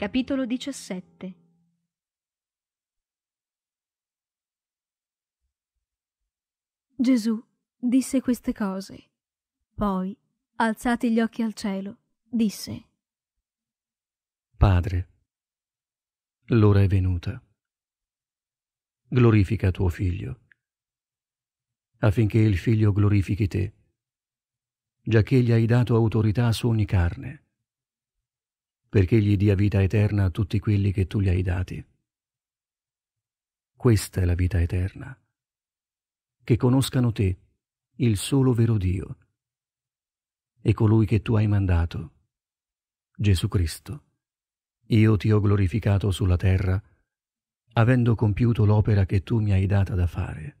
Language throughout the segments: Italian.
Capitolo 17 Gesù disse queste cose. Poi, alzati gli occhi al cielo, disse Padre, l'ora è venuta. Glorifica tuo figlio, affinché il figlio glorifichi te, giacché gli hai dato autorità su ogni carne perché gli dia vita eterna a tutti quelli che tu gli hai dati. Questa è la vita eterna. Che conoscano te, il solo vero Dio, e colui che tu hai mandato, Gesù Cristo. Io ti ho glorificato sulla terra, avendo compiuto l'opera che tu mi hai data da fare.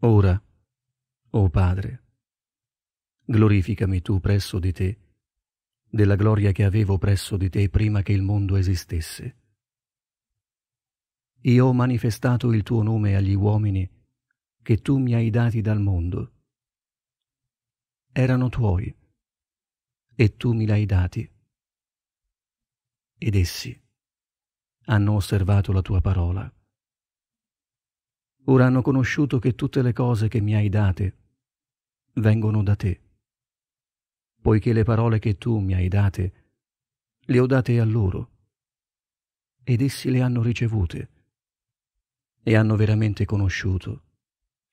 Ora, o oh Padre, glorificami tu presso di te, della gloria che avevo presso di te prima che il mondo esistesse. Io ho manifestato il tuo nome agli uomini che tu mi hai dati dal mondo. Erano tuoi e tu mi l'hai dati. Ed essi hanno osservato la tua parola. Ora hanno conosciuto che tutte le cose che mi hai date vengono da te poiché le parole che tu mi hai date le ho date a loro, ed essi le hanno ricevute, e hanno veramente conosciuto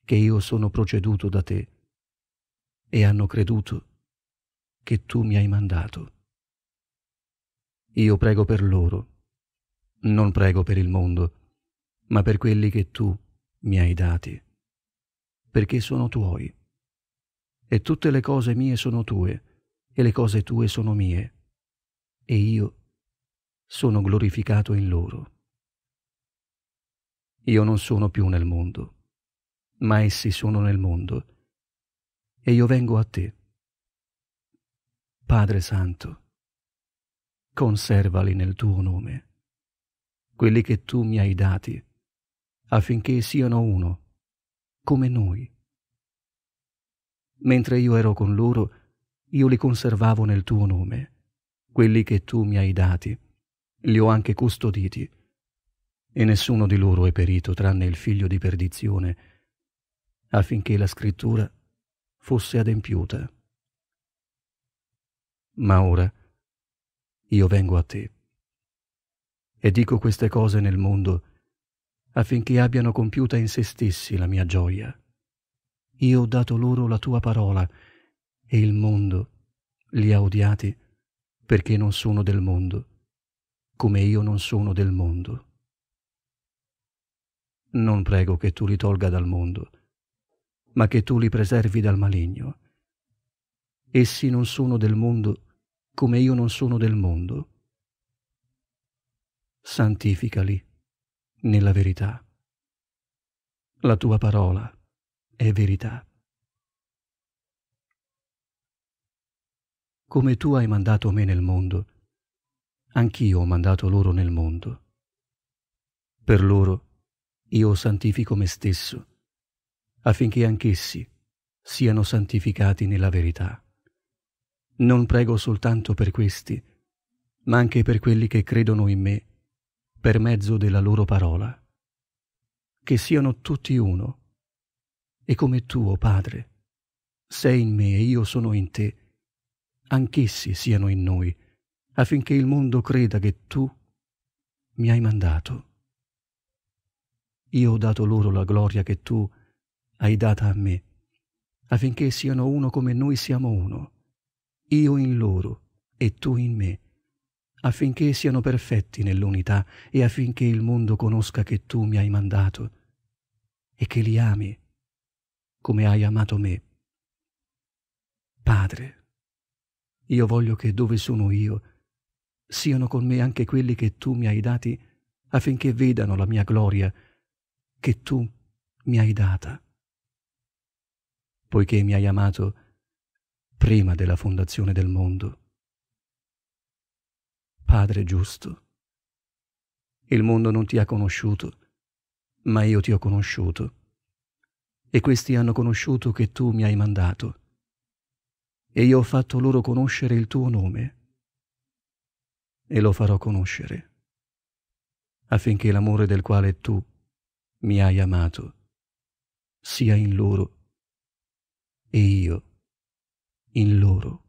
che io sono proceduto da te, e hanno creduto che tu mi hai mandato. Io prego per loro, non prego per il mondo, ma per quelli che tu mi hai dati, perché sono tuoi, e tutte le cose mie sono tue, e le cose tue sono mie, e io sono glorificato in loro. Io non sono più nel mondo, ma essi sono nel mondo, e io vengo a te. Padre Santo, conservali nel tuo nome, quelli che tu mi hai dati, affinché siano uno, come noi. Mentre io ero con loro, io li conservavo nel tuo nome, quelli che tu mi hai dati, li ho anche custoditi, e nessuno di loro è perito tranne il figlio di perdizione, affinché la scrittura fosse adempiuta. Ma ora io vengo a te e dico queste cose nel mondo affinché abbiano compiuta in se stessi la mia gioia. Io ho dato loro la tua parola, e il mondo li ha odiati perché non sono del mondo, come io non sono del mondo. Non prego che tu li tolga dal mondo, ma che tu li preservi dal maligno. Essi non sono del mondo, come io non sono del mondo. Santificali nella verità. La tua parola è verità. come tu hai mandato me nel mondo, anch'io ho mandato loro nel mondo. Per loro io santifico me stesso, affinché anch'essi siano santificati nella verità. Non prego soltanto per questi, ma anche per quelli che credono in me per mezzo della loro parola. Che siano tutti uno, e come tu, o oh Padre, sei in me e io sono in te, anch'essi siano in noi, affinché il mondo creda che tu mi hai mandato. Io ho dato loro la gloria che tu hai data a me, affinché siano uno come noi siamo uno, io in loro e tu in me, affinché siano perfetti nell'unità e affinché il mondo conosca che tu mi hai mandato e che li ami come hai amato me. Padre, io voglio che dove sono io siano con me anche quelli che tu mi hai dati affinché vedano la mia gloria che tu mi hai data. Poiché mi hai amato prima della fondazione del mondo. Padre giusto, il mondo non ti ha conosciuto, ma io ti ho conosciuto, e questi hanno conosciuto che tu mi hai mandato e io ho fatto loro conoscere il tuo nome e lo farò conoscere, affinché l'amore del quale tu mi hai amato sia in loro e io in loro.